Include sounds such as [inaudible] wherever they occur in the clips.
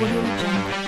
Audio Jungle.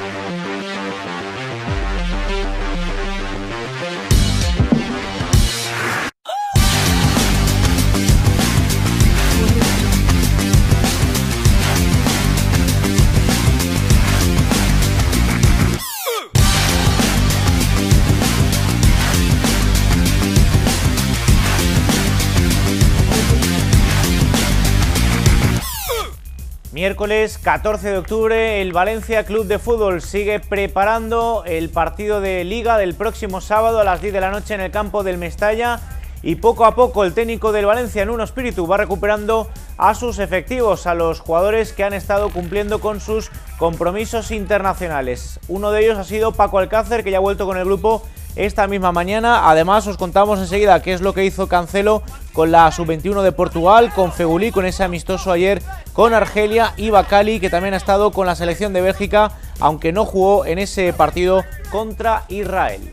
Miércoles 14 de octubre, el Valencia Club de Fútbol sigue preparando el partido de Liga del próximo sábado a las 10 de la noche en el campo del Mestalla y poco a poco el técnico del Valencia, en un Espíritu, va recuperando a sus efectivos, a los jugadores que han estado cumpliendo con sus compromisos internacionales. Uno de ellos ha sido Paco Alcácer, que ya ha vuelto con el grupo esta misma mañana. Además, os contamos enseguida qué es lo que hizo Cancelo con la sub-21 de Portugal, con Fegulí, con ese amistoso ayer, con Argelia y Bacali, que también ha estado con la selección de Bélgica, aunque no jugó en ese partido contra Israel.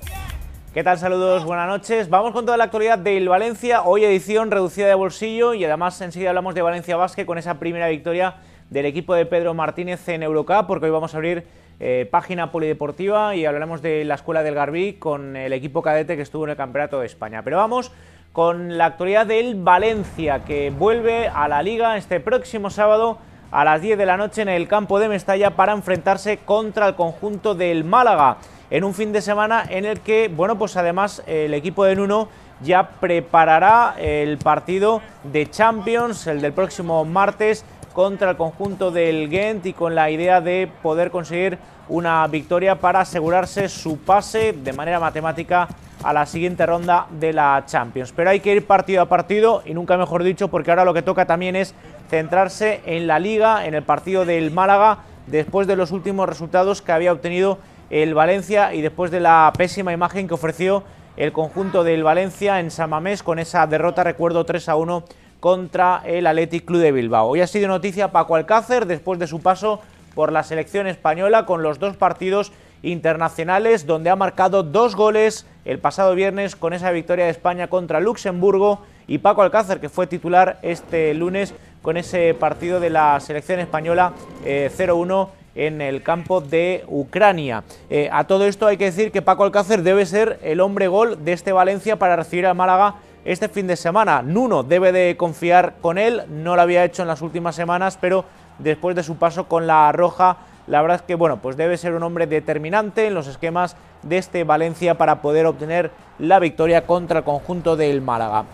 ¿Qué tal? Saludos, buenas noches. Vamos con toda la actualidad del Valencia, hoy edición reducida de bolsillo y además enseguida hablamos de Valencia Vázquez con esa primera victoria del equipo de Pedro Martínez en Eurocup porque hoy vamos a abrir eh, página polideportiva y hablaremos de la Escuela del Garbí con el equipo cadete que estuvo en el Campeonato de España. Pero vamos con la actualidad del Valencia, que vuelve a la Liga este próximo sábado a las 10 de la noche en el campo de Mestalla para enfrentarse contra el conjunto del Málaga, en un fin de semana en el que, bueno, pues además el equipo de Nuno ya preparará el partido de Champions, el del próximo martes, contra el conjunto del Ghent y con la idea de poder conseguir una victoria para asegurarse su pase de manera matemática a la siguiente ronda de la Champions. Pero hay que ir partido a partido y nunca mejor dicho porque ahora lo que toca también es centrarse en la liga, en el partido del Málaga, después de los últimos resultados que había obtenido el Valencia y después de la pésima imagen que ofreció el conjunto del Valencia en San Mamés con esa derrota, recuerdo 3 a 1 contra el Athletic Club de Bilbao. Hoy ha sido noticia Paco Alcácer después de su paso por la selección española con los dos partidos internacionales donde ha marcado dos goles el pasado viernes con esa victoria de España contra Luxemburgo y Paco Alcácer que fue titular este lunes con ese partido de la selección española 0-1 eh, en el campo de Ucrania. Eh, a todo esto hay que decir que Paco Alcácer debe ser el hombre gol de este Valencia para recibir a Málaga este fin de semana. Nuno debe de confiar con él, no lo había hecho en las últimas semanas, pero después de su paso con la Roja, la verdad es que bueno, pues debe ser un hombre determinante en los esquemas de este Valencia para poder obtener la victoria contra el conjunto del Málaga.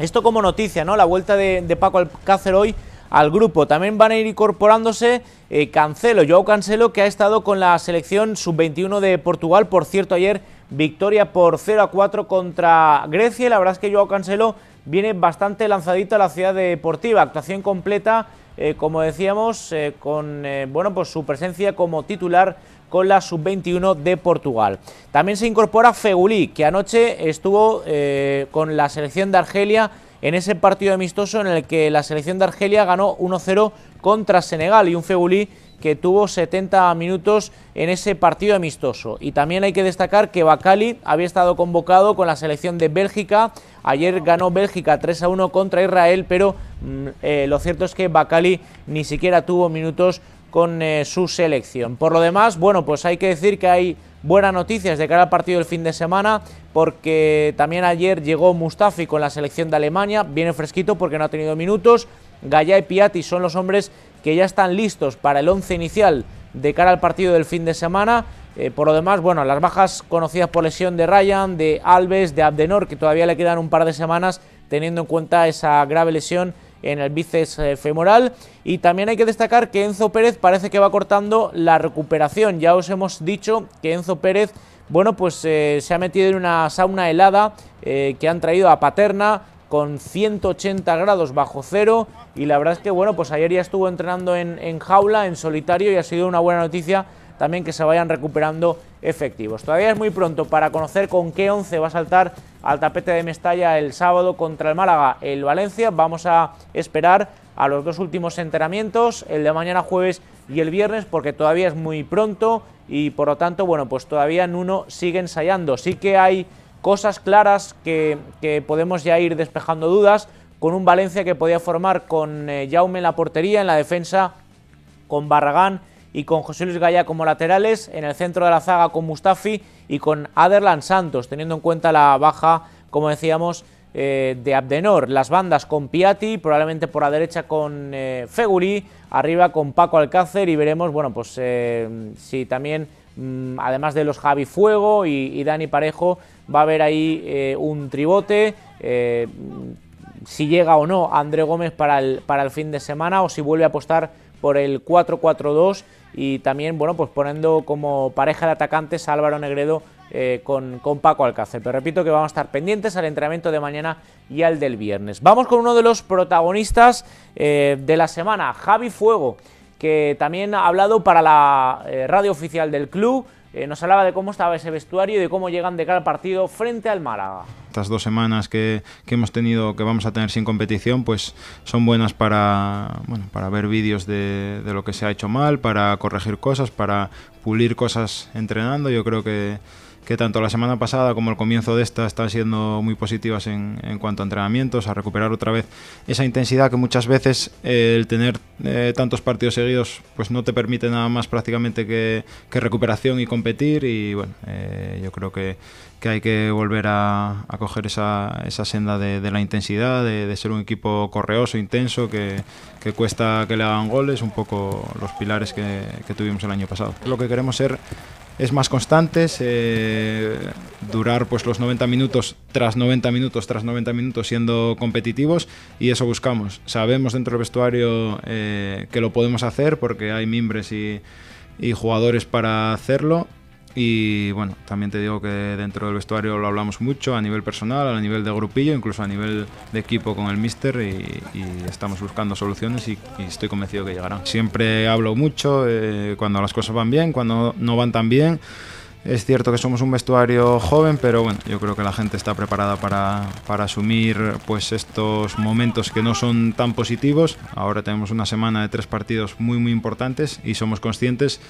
Esto como noticia, ¿no? La vuelta de, Paco Alcácer hoy al grupo. También van a ir incorporándose eh, Cancelo, Joao Cancelo, que ha estado con la selección sub-21 de Portugal. Por cierto, ayer victoria por 0 a 4 contra Grecia la verdad es que Joao Cancelo viene bastante lanzadito a la ciudad deportiva, actuación completa, eh, como decíamos, eh, con eh, bueno, pues su presencia como titular con la sub-21 de Portugal. También se incorpora Fegulí, que anoche estuvo con la selección de Argelia en ese partido amistoso en el que la selección de Argelia ganó 1-0 contra Senegal y un Fegulí que tuvo 70 minutos en ese partido amistoso. Y también hay que destacar que Bacali había estado convocado con la selección de Bélgica. Ayer ganó Bélgica 3 a 1 contra Israel, pero mm, eh, lo cierto es que Bacali ni siquiera tuvo minutos con eh, su selección. Por lo demás, bueno, pues hay que decir que hay buenas noticias de cara al partido del fin de semana, porque también ayer llegó Mustafi con la selección de Alemania, viene fresquito porque no ha tenido minutos. Gaya y Piatti son los hombres que ya están listos para el once inicial de cara al partido del fin de semana. Eh, por lo demás, bueno, las bajas conocidas por lesión de Ryan, de Alves, de Abdenor, que todavía le quedan un par de semanas teniendo en cuenta esa grave lesión en el bíceps eh, femoral. Y también hay que destacar que Enzo Pérez parece que va cortando la recuperación. Ya os hemos dicho que Enzo Pérez, bueno, pues eh, se ha metido en una sauna helada que han traído a Paterna con 180 grados bajo cero y la verdad es que bueno, pues ayer ya estuvo entrenando en, en, jaula, en solitario y ha sido una buena noticia también que se vayan recuperando efectivos. Todavía es muy pronto para conocer con qué 11 va a saltar al tapete de Mestalla el sábado contra el Málaga, el Valencia. Vamos a esperar a los dos últimos entrenamientos, el de mañana jueves y el viernes, porque todavía es muy pronto y por lo tanto, bueno, pues todavía Nuno sigue ensayando. Sí que hay cosas claras que, podemos ya ir despejando dudas, con un Valencia que podía formar con eh, Jaume en la portería, en la defensa con Barragán y con José Luis Gaya como laterales, en el centro de la zaga con Mustafi y con Aderlan Santos, teniendo en cuenta la baja, como decíamos, eh, de Abdenor. Las bandas con Piatti, probablemente por la derecha con eh, Feguri, arriba con Paco Alcácer y veremos, bueno, pues si también Mm, además de los Javi Fuego y, Dani Parejo, va a haber ahí eh, un tribote. Eh, mm, si llega o no André Gómez para el, para el fin de semana o si vuelve a apostar por el 4-4-2 y también, bueno, pues poniendo como pareja de atacantes a Álvaro Negredo eh, con, con, Paco Alcácer. Pero repito que vamos a estar pendientes al entrenamiento de mañana y al del viernes. Vamos con uno de los protagonistas de la semana, Javi Fuego que también ha hablado para la eh, radio oficial del club. Eh, nos hablaba de cómo estaba ese vestuario y de cómo llegan de cada partido frente al Málaga. Estas dos semanas que, que hemos tenido, que vamos a tener sin competición, pues son buenas para, bueno, para ver vídeos de, de lo que se ha hecho mal, para corregir cosas, para pulir cosas entrenando. Yo creo que que tanto la semana pasada como el comienzo de esta están siendo muy positivas en, cuanto a entrenamientos, a recuperar otra vez esa intensidad que muchas veces eh, el tener eh, tantos partidos seguidos pues no te permite nada más prácticamente que, recuperación y competir y bueno, eh, yo creo que, hay que volver a, coger esa, senda de, la intensidad, de, ser un equipo correoso, intenso, que, cuesta que le hagan goles, un poco los pilares que, que tuvimos el año pasado. Lo que queremos ser es más constante, durar pues los 90 minutos tras 90 minutos tras 90 minutos siendo competitivos y eso buscamos. Sabemos dentro del vestuario eh, que lo podemos hacer porque hay mimbres y, y jugadores para hacerlo y bueno, también te digo que dentro del vestuario lo hablamos mucho a nivel personal, a nivel de grupillo, incluso a nivel de equipo con el Mister y, estamos buscando soluciones y, estoy convencido que llegarán. Siempre hablo mucho eh, cuando las cosas van bien, cuando no van tan bien. Es cierto que somos un vestuario joven, pero bueno, yo creo que la gente está preparada para, para, asumir pues estos momentos que no son tan positivos. Ahora tenemos una semana de tres partidos muy muy importantes y somos conscientes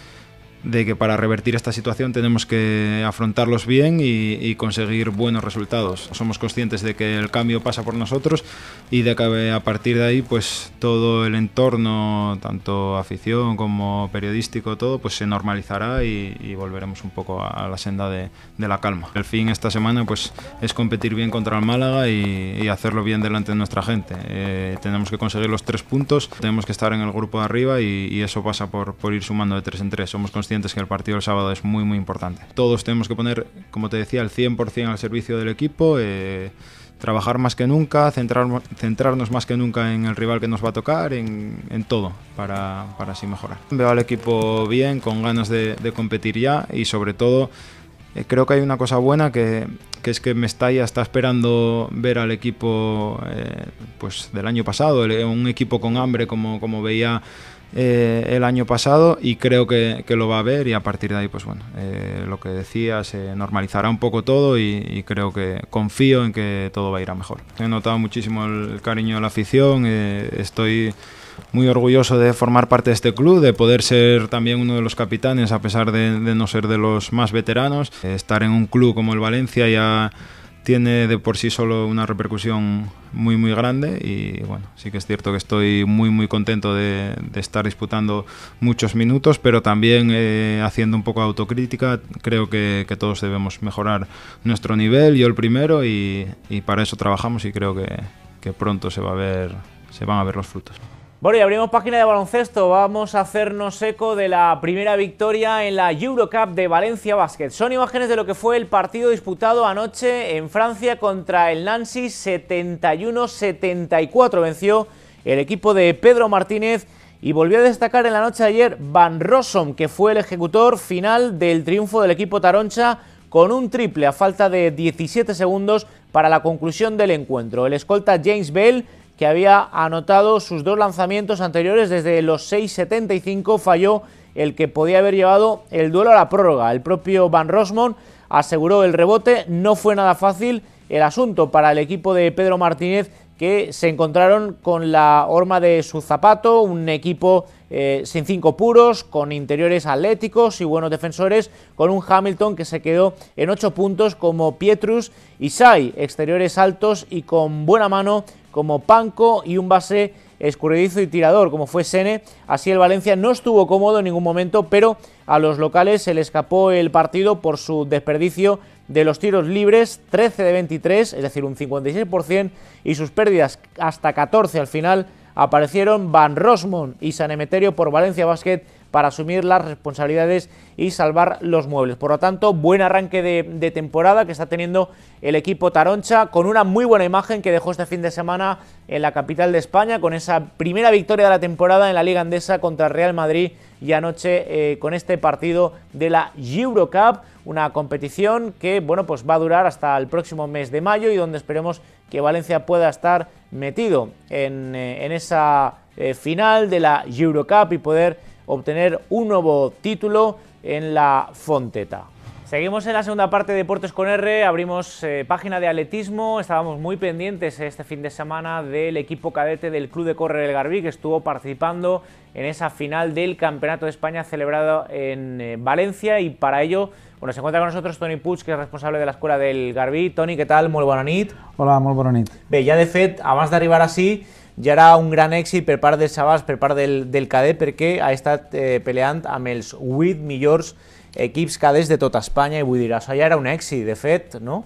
de que para revertir esta situación tenemos que afrontarlos bien y, conseguir buenos resultados. Somos conscientes de que el cambio pasa por nosotros y de que a partir de ahí pues todo el entorno, tanto afición como periodístico, todo pues se normalizará y, volveremos un poco a, la senda de, la calma. El fin esta semana pues es competir bien contra el Málaga y, hacerlo bien delante de nuestra gente. Eh, tenemos que conseguir los tres puntos, tenemos que estar en el grupo de arriba y, eso pasa por, por ir sumando de tres en tres. Somos sientes que el partido del sábado es muy, muy importante. Todos tenemos que poner, como te decía, el 100% al servicio del equipo. Eh, trabajar más que nunca, centrarnos más que nunca en el rival que nos va a tocar, en, todo, para, para, así mejorar. Veo al equipo bien, con ganas de, competir ya y sobre todo eh, creo que hay una cosa buena que, es que Mestalla está esperando ver al equipo eh, pues del año pasado, un equipo con hambre como, como veía eh, el año pasado y creo que, lo va a ver y a partir de ahí, pues bueno, eh, lo que decía, se normalizará un poco todo y, creo que confío en que todo va a ir a mejor. He notado muchísimo el cariño de la afición, eh, estoy muy orgulloso de formar parte de este club, de poder ser también uno de los capitanes a pesar de, de no ser de los más veteranos, estar en un club como el Valencia ya tiene de por sí solo una repercusión muy muy grande y bueno, sí que es cierto que estoy muy muy contento de, estar disputando muchos minutos, pero también eh, haciendo un poco de autocrítica, creo que, todos debemos mejorar nuestro nivel, yo el primero, y, para eso trabajamos y creo que, que pronto se, va a ver, se van a ver los frutos. Bueno, y abrimos página de baloncesto. Vamos a hacernos eco de la primera victoria en la Eurocup de Valencia Basket. Son imágenes de lo que fue el partido disputado anoche en Francia contra el Nancy 71-74. Venció el equipo de Pedro Martínez y volvió a destacar en la noche ayer Van Rossum, que fue el ejecutor final del triunfo del equipo Taroncha con un triple a falta de 17 segundos para la conclusión del encuentro. El escolta James Bell que había anotado sus dos lanzamientos anteriores desde los 6.75, falló el que podía haber llevado el duelo a la prórroga. El propio Van Rosmond aseguró el rebote, no fue nada fácil el asunto para el equipo de Pedro Martínez que se encontraron con la horma de su zapato, un equipo eh, sin cinco puros, con interiores atléticos y buenos defensores, con un Hamilton que se quedó en ocho puntos como Pietrus, ...y sai exteriores altos y con buena mano como Panco y un base escurridizo y tirador como fue Sene. Así el Valencia no estuvo cómodo en ningún momento, pero a los locales se le escapó el partido por su desperdicio de los tiros libres, 13 de 23, es decir, un 56%, y sus pérdidas hasta 14 al final aparecieron Van Rosmond y San Emeterio por Valencia Basket para asumir las responsabilidades y salvar los muebles. Por lo tanto, buen arranque de, temporada que está teniendo el equipo Taroncha con una muy buena imagen que dejó este fin de semana en la capital de España con esa primera victoria de la temporada en la Liga Andesa contra Real Madrid y anoche eh, con este partido de la Eurocup, una competición que bueno, pues va a durar hasta el próximo mes de mayo y donde esperemos que Valencia pueda estar metido en, eh, esa eh, final de la Eurocup y poder obtener un nuevo título en la Fonteta. Seguimos en la segunda parte de Deportes con R, abrimos eh, página de atletismo, estábamos muy pendientes este fin de semana del equipo cadete del Club de Correr del Garbí que estuvo participando en esa final del Campeonato de España celebrado en eh, Valencia y para ello bueno, se encuentra con nosotros Tony Puig, que es responsable de la Escuela del Garbí. Tony, ¿qué tal? Muy buenos nit. Hola, muy de nit. Ya de de fet, de arribar así... ja era un gran èxit per part dels Sabàs, per part del, del cadet, perquè ha estat eh, peleant amb els 8 millors equips cadets de tota Espanya, i vull dir, això ja era un èxit, de fet, no?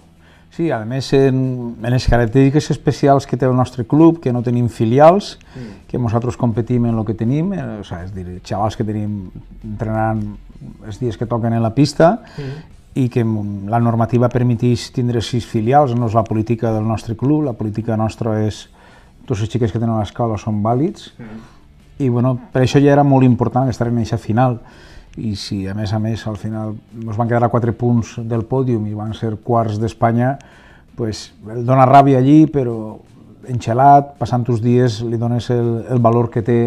Sí, a més, en, en les característiques especials que té el nostre club, que no tenim filials, mm. que nosaltres competim en el que tenim, eh, o sea, és dir, xavals que tenim entrenant els dies que toquen en la pista, mm i que la normativa permetís tindre sis filials, no és la política del nostre club, la política nostra és tots els xiquets que tenen a l'escola són vàlids, mm. i bueno, per això ja era molt important estar en aquesta final. I si, a més a més, al final ens van quedar a quatre punts del pòdium i van ser quarts d'Espanya, pues, el dona ràbia allí, però enxelat, passant uns dies li dones el, el valor que té,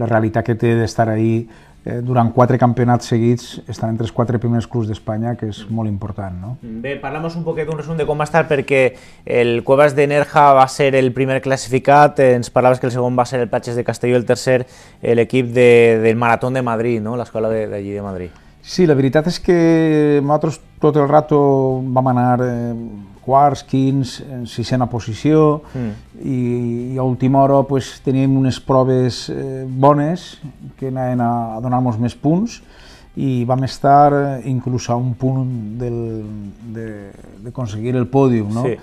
la realitat que té d'estar ahí eh, durant quatre campionats seguits estan entre els quatre primers clubs d'Espanya, que és molt important. No? Bé, parlamos un poquet d'un resum de com va estar, perquè el Cuevas de Nerja va ser el primer classificat, ens parlaves que el segon va ser el Platges de Castelló, el tercer l'equip de, del Marató de Madrid, no? l'escola d'allí de, de Madrid. Sí, la veritat és que nosaltres tot el rato vam anar eh, quarts, quins, en sisena posició, mm. i, i a última hora pues, teníem unes proves eh, bones que anaven a, a donar-nos més punts i vam estar eh, inclús a un punt del, de, de el pòdium. No? Sí.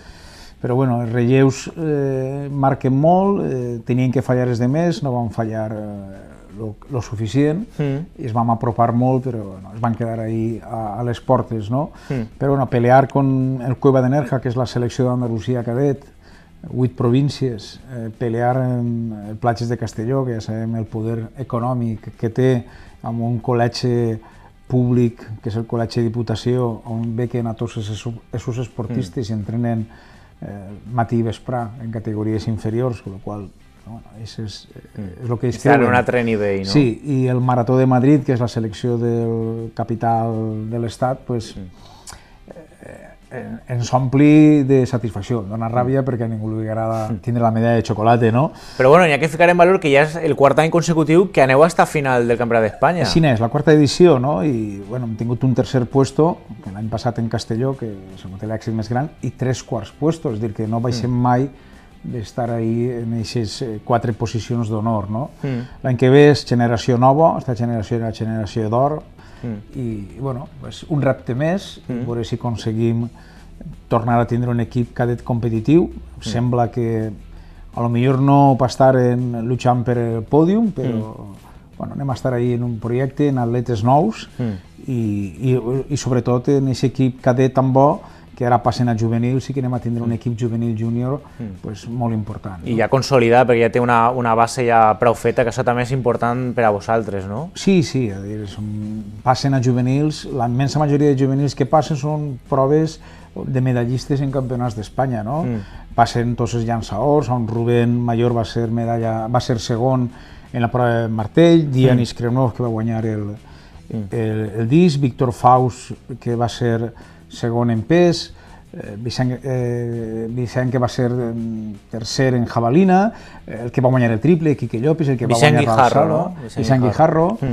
Però bueno, els relleus eh, marquen molt, eh, tenien que fallar els de més, no van fallar eh, lo, lo suficient mm. i es vam apropar molt, però bueno, es van quedar ahí a, a les portes, no? Mm. Però bueno, pelear con el Cueva de Nerja, que és la selecció d'Andalusia cadet, vuit províncies, eh, pelear en eh, platges de Castelló, que ja sabem el poder econòmic que té amb un col·legi públic, que és el col·legi de Diputació, on ve que a tots els seus esportistes mm. i entrenen eh, matí i vesprà en categories inferiors, amb la qual bueno, és, és, és el que es creu. Està en un altre nivell, no? Sí, i el Marató de Madrid, que és la selecció del capital mm. eh, de l'Estat, pues, eh, ens ompli de satisfacció, dona mm. ràbia perquè a ningú li agrada mm. tindre la medalla de xocolata, no? Però bueno, n'hi ha que ficar en valor que ja és el quart any consecutiu que aneu hasta final del Campionat d'Espanya. Sí, és la quarta edició, no? I bueno, hem tingut un tercer puesto, l'any passat en Castelló, que és èxit més gran, i tres quarts puestos, és dir, que no baixem mm. mai d'estar ahí en aquestes eh, quatre posicions d'honor. No? Mm. L'any que ve és generació nova, aquesta generació era generació d'or, mm. i bueno, és un repte més, mm. veure si aconseguim tornar a tindre un equip cadet competitiu. Mm. Sembla que a lo millor no per estar en, luchant per el pòdium, però mm. bueno, anem a estar ahí en un projecte, en atletes nous, mm. i, i, i sobretot en aquest equip cadet tan bo que ara passen a juvenils sí que anem a tindre un mm. equip juvenil júnior mm. pues, molt important. No? I ja consolidat, perquè ja té una, una base ja prou feta, que això també és important per a vosaltres, no? Sí, sí, a dir, són, passen a juvenils, la immensa majoria de juvenils que passen són proves de medallistes en campionats d'Espanya, no? Mm. Passen tots els llançadors, on Rubén Mayor va ser, medalla, va ser segon en la prova de martell, Dianis mm. que va guanyar el, mm. el, el disc, Víctor Faust, que va ser segon en pes, eh, Vicent, eh, que va ser eh, tercer en jabalina, el que va guanyar el triple, Quique Llopis, el que Vicent va guanyar Guijarro, no? Vicent, Guijarro, mm.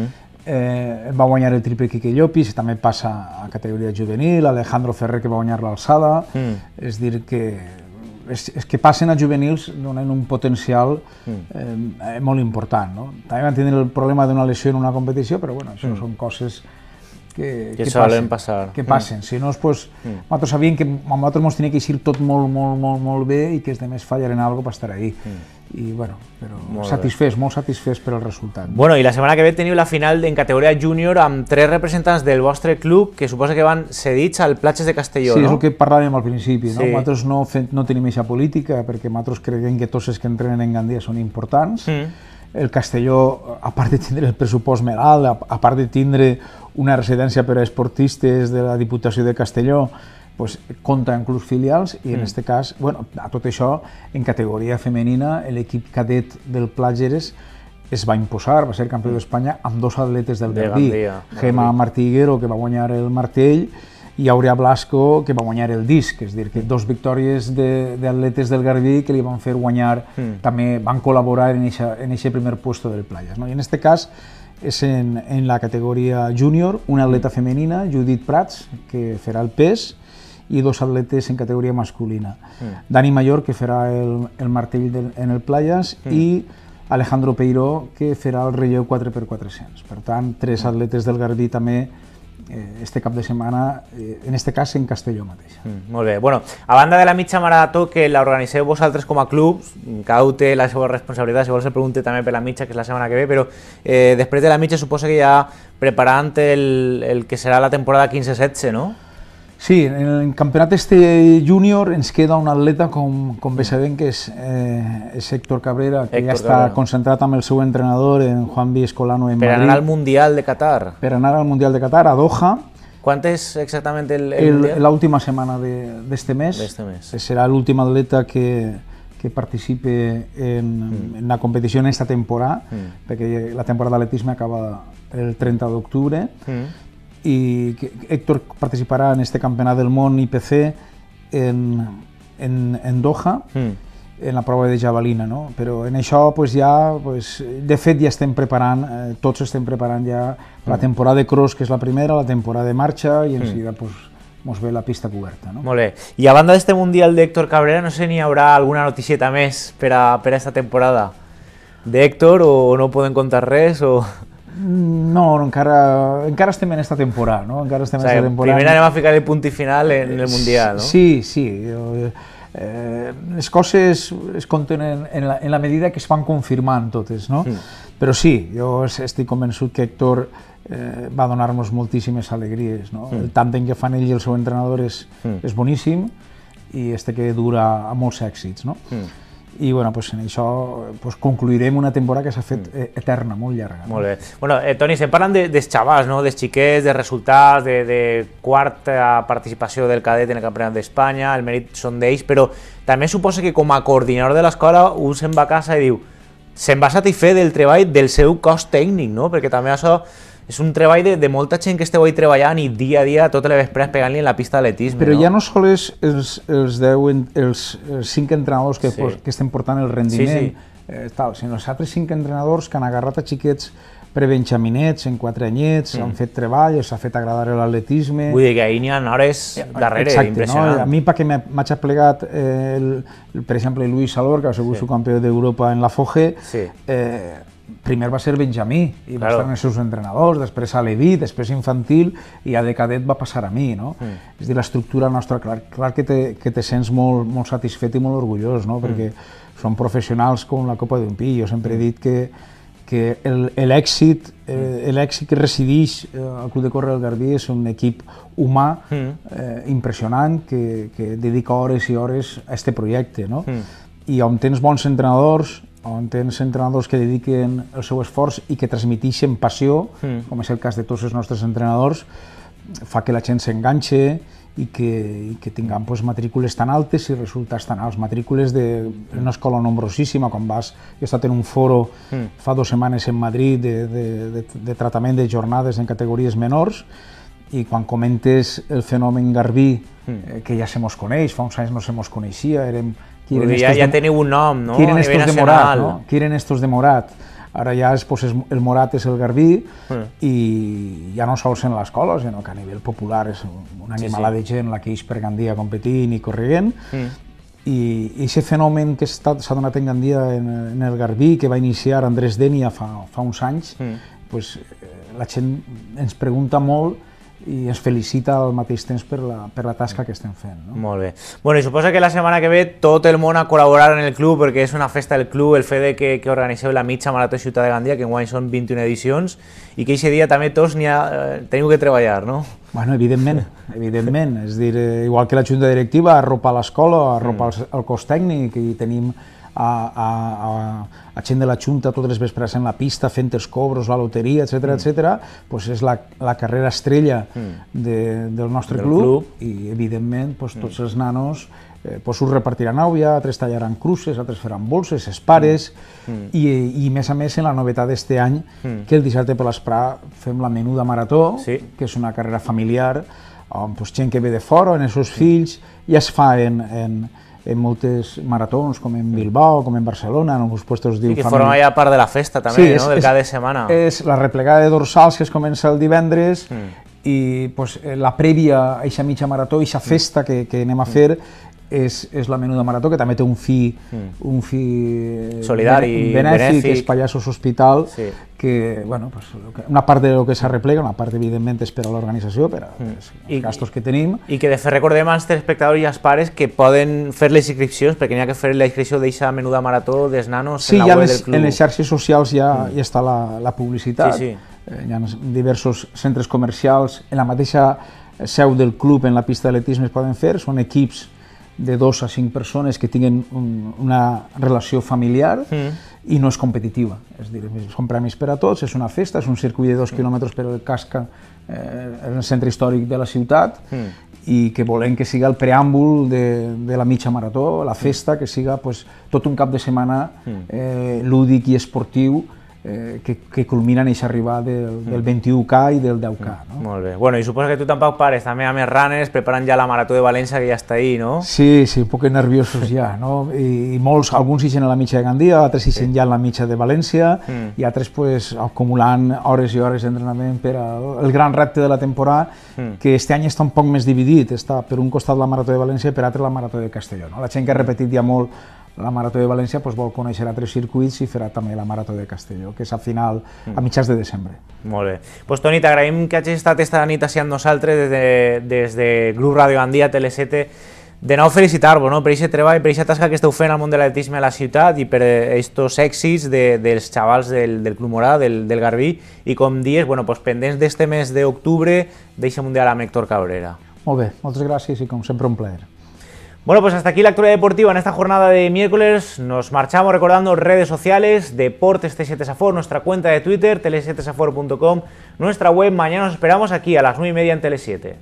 eh, va guanyar el triple Quique Llopis, també passa a categoria juvenil, Alejandro Ferrer que va guanyar l'alçada, mm. és dir que és, és que passen a juvenils donant un potencial mm. eh, molt important. No? També van tenir el problema d'una lesió en una competició, però bueno, això mm. són coses que, que, que passen, passar. Que mm. passen. Mm. Si no, pues, mm. nosaltres sabíem que amb nosaltres ens tenia que ir tot molt, molt, molt, molt bé i que els demés fallaren algo per estar ahí. Mm. I, bueno, però molt satisfets, bé. molt satisfets per el resultat. Bueno, i la setmana que ve teniu la final en categoria júnior amb tres representants del vostre club que suposa que van cedits al Platges de Castelló, Sí, no? és el que parlàvem al principi. Sí. No? Nosaltres no, fem, no tenim aquesta política perquè nosaltres creiem que tots els que entrenen en Gandia són importants. Mm el Castelló, a part de tindre el pressupost alt, a part de tindre una residència per a esportistes de la Diputació de Castelló, pues, compta amb clubs filials i en aquest cas, bueno, a tot això, en categoria femenina, l'equip cadet del Plàgeres es va imposar, va ser campió d'Espanya amb dos atletes del de Gemma Gema Martí Higuero, que va guanyar el martell, i Aurea Blasco, que va guanyar el disc, és dir, que dos victòries d'atletes de, del Garbí que li van fer guanyar, mm. també van col·laborar en aquest primer puesto del Playas. No? I en aquest cas és en, en la categoria júnior, una atleta femenina, Judit Prats, que farà el pes, i dos atletes en categoria masculina. Mm. Dani Mayor, que farà el, el martell de, en el Playas, mm. i Alejandro Peiró, que farà el relleu 4x400. Per tant, tres atletes del Garbí també Eh, este cap de setmana, eh, en este cas en Castelló mateix. Mm, molt bé. Bueno, a banda de la mitja marató que la organitzeu vosaltres com a clubs, cada té la seva responsabilitat, si vols el pregunte també per la mitja, que és la setmana que ve, però eh, després de la mitja suposa que ja preparant el, el que serà la temporada 15-16, no? Sí, en el campeonato este junior se queda un atleta con con que es eh, Héctor Cabrera, que ya está también Cabrera. entrenador, en Juan B. Escolano, en Madrid. al Mundial de Qatar. Peranar al Mundial de Qatar, a Doha. ¿Cuánto es exactamente el, La última semana de, de, este mes. este mes. Será el último atleta que, que participe en, mm. la competición esta temporada, mm. porque la temporada de atletismo acaba el 30 de octubre. Mm y Héctor participará en este campeonato del MON IPC en, en, Doha, hmm. en la prueba de javelina, no? Pero en eso, pues, ya, pues, de fet ya estén preparando, eh, todos estén preparando ya la hmm. temporada de cross, que es la primera, la temporada de marcha y enseguida, hmm. pues, nos ve la pista cubierta, No? Mole. Y a banda este Mundial Héctor Cabrera, no sé ni habrá alguna noticieta más para esta temporada de Héctor o no pueden contar res o... Mm, no, no, encara, encara estem en aquesta temporada, no? Encara estem o sigui, en esta temporada. Primer anem a ficar el punt final en el Mundial, no? Sí, sí. Eh, les coses es compten en, en, la, en la medida que es van confirmant totes, no? Sí. Mm. Però sí, jo estic convençut que Héctor eh, va donar-nos moltíssimes alegries, no? Sí. Mm. El tàndem que fan ell i el seu entrenador és, sí. és boníssim i este que dura a molts èxits, no? Sí Y bueno, pues, en eso pues, concluirem una temporada que se fet mm. eh, eterna, muy larga. Bueno, Tony eh, Toni, se paran de, chavas no? de xiquets, de resultados de, de participación del cadet en el de España, el merit són d'ells, Pero también suposa que como a coordinador de l'escola un se'n va a casa i diu se'n va del treball del seu cost tècnic, no? también també això és un treball de, de molta gent que esteu ahí treballant i dia a dia, tota la vesprada pegant-li en la pista d'atletisme. Però no? ja no sols els, els, deu, els, els cinc entrenadors que, sí. pos, que estem portant el rendiment, sí, sí. Eh, tal, sinó els altres cinc entrenadors que han agarrat a xiquets prebenjaminets, en quatre anyets, mm. han fet treball, s'ha fet agradar l'atletisme... Vull dir que ahir n'hi ha hores eh, eh, darrere, Exacte, impressionant. No? A mi, perquè m'haig plegat, eh, el, per exemple, Luis Salor, que ha sigut sí. campió d'Europa en la Foge, sí. eh, primer va ser Benjamí, i claro. va estar en els seus entrenadors, després a Levi, després infantil, i a Decadet va passar a mi, no? Mm. És a dir, l'estructura nostra, clar, clar que, te, que te sents molt, molt satisfet i molt orgullós, no? Perquè mm. són professionals com la Copa d'un Pi, jo sempre he dit que, que l'èxit eh, que residix eh, al Club de Corre del Garbí és un equip humà mm. eh, impressionant que, que dedica hores i hores a aquest projecte. No? Mm. I on tens bons entrenadors on tens entrenadors que dediquen el seu esforç i que transmitixen passió, mm. com és el cas de tots els nostres entrenadors, fa que la gent s'enganxe i que, i que tinguem pues, matrícules tan altes i resultats tan alts. Matrícules d'una escola nombrosíssima, quan vas... Jo he estat en un foro mm. fa dues setmanes en Madrid de, de, de, de tractament de jornades en categories menors i quan comentes el fenomen Garbí, mm. eh, que ja se mos coneix, fa uns anys no se mos coneixia, érem Quieren dir, ja, ja teniu un nom, no? Quieren estos de Morat, no? Quieren estos de Morat. Ara ja és, pues, el Morat és el Garbí mm. i ja no sols en l'escola, sinó que a nivell popular és una animalada sí, sí. de gent la que ells per Gandia competint i corrent. Mm. I aquest fenomen que s'ha donat en Gandia en, en el Garbí, que va iniciar Andrés Denia fa, fa uns anys, mm. pues, eh, la gent ens pregunta molt i es felicita al mateix temps per la, per la tasca que estem fent. No? Molt bé. Bueno, i suposa que la setmana que ve tot el món a col·laborar en el club, perquè és una festa del club, el fet que, que organitzeu la mitja Marató Ciutat de Gandia, que enguany són 21 edicions, i que aquest dia també tots ha, eh, teniu que treballar, no? Bueno, evidentment, [laughs] evidentment. És dir, eh, igual que la Junta Directiva arropa l'escola, arropa mm. el, el cos tècnic, i tenim a, a, a, gent de la Junta totes les vespres en la pista fent els cobros, la loteria, etc etc. Mm. pues és la, la carrera estrella mm. de, del nostre del club, club, i evidentment pues, mm. tots mm. els nanos eh, pues, us repartiran àvia, altres tallaran cruces, altres faran bolses, els pares, mm. mm. i, i més a més en la novetat d'este any, mm. que el dissabte per l'esprà fem la menuda marató, sí. que és una carrera familiar, amb pues, gent que ve de fora, en els seus fills, ja es fa en, en, en moltes maratons, com en Bilbao, com en Barcelona, en alguns puestos diu... Sí, que família. forma ja part de la festa també, sí, és, no? del és, cada setmana. És la replegada de dorsals que es comença el divendres mm. i pues, eh, la prèvia a aquesta mitja marató, a aquesta mm. festa que, que anem a fer, mm és, és la menuda marató, que també té un fi, mm. un fi eh, solidari, benèfic, benèfic, és Pallassos Hospital, sí. que, bueno, pues, una part de lo que s'arreplega, una part, evidentment, és per a l'organització, per als hmm. mm. gastos que tenim. I que, de fer recordem als telespectadors i als pares que poden fer les inscripcions, perquè n'hi ha que fer la inscripció d'eixa menuda marató dels nanos sí, en la web del club. Sí, en les xarxes socials ja, mm. ja està la, la publicitat. Sí, sí. Eh, hi ha diversos centres comercials, en la mateixa seu del club, en la pista d'atletisme es poden fer, són equips de dos a cinc persones que tinguen un, una relació familiar mm. i no és competitiva. És a dir, són premis per a tots, és una festa, és un circuit de dos mm. quilòmetres per el casca, eh, el centre històric de la ciutat, mm. i que volem que siga el preàmbul de, de la mitja marató, la festa, que siga pues, tot un cap de setmana mm. eh, lúdic i esportiu, Eh, que, que culmina en aquesta arribada del, mm. del 21K i del 10K. Mm. No? Molt bé. Bueno, I suposo que tu tampoc pares també amb els runners preparant ja la Marató de València que ja està ahí, no? Sí, sí, un poc nerviosos ja. No? I, i molts, alguns hi a la mitja de Gandia, altres hi sí. ja en la mitja de València mm. i altres pues, acumulant hores i hores d'entrenament per al el gran repte de la temporada mm. que este any està un poc més dividit. Està per un costat la Marató de València i per altre la Marató de Castelló. No? La gent que ha repetit ja molt la Marató de València doncs, vol conèixer altres circuits i farà també la Marató de Castelló, que és a final, a mm. mitjans de desembre. Molt bé. Pues, Toni, t'agraïm que hagis estat esta nit així amb nosaltres des de, des de Grup Radio Gandia, Telesete, de nou felicitar-vos no? per aquest treball, per aquesta tasca que esteu fent al món de l'atletisme a la ciutat i per aquests èxits de, dels xavals del, del Club Morà, del, del Garbí, i com dies, bueno, pues, pendents d'este mes d'octubre, deixa'm un dia a Héctor Cabrera. Molt bé, moltes gràcies i com sempre un plaer. Bueno, pues hasta aquí la actualidad deportiva en esta jornada de miércoles. Nos marchamos recordando redes sociales, Deportes T7 Safor, nuestra cuenta de Twitter, tele 7 nuestra web. Mañana nos esperamos aquí a las 9 y media en Tele7.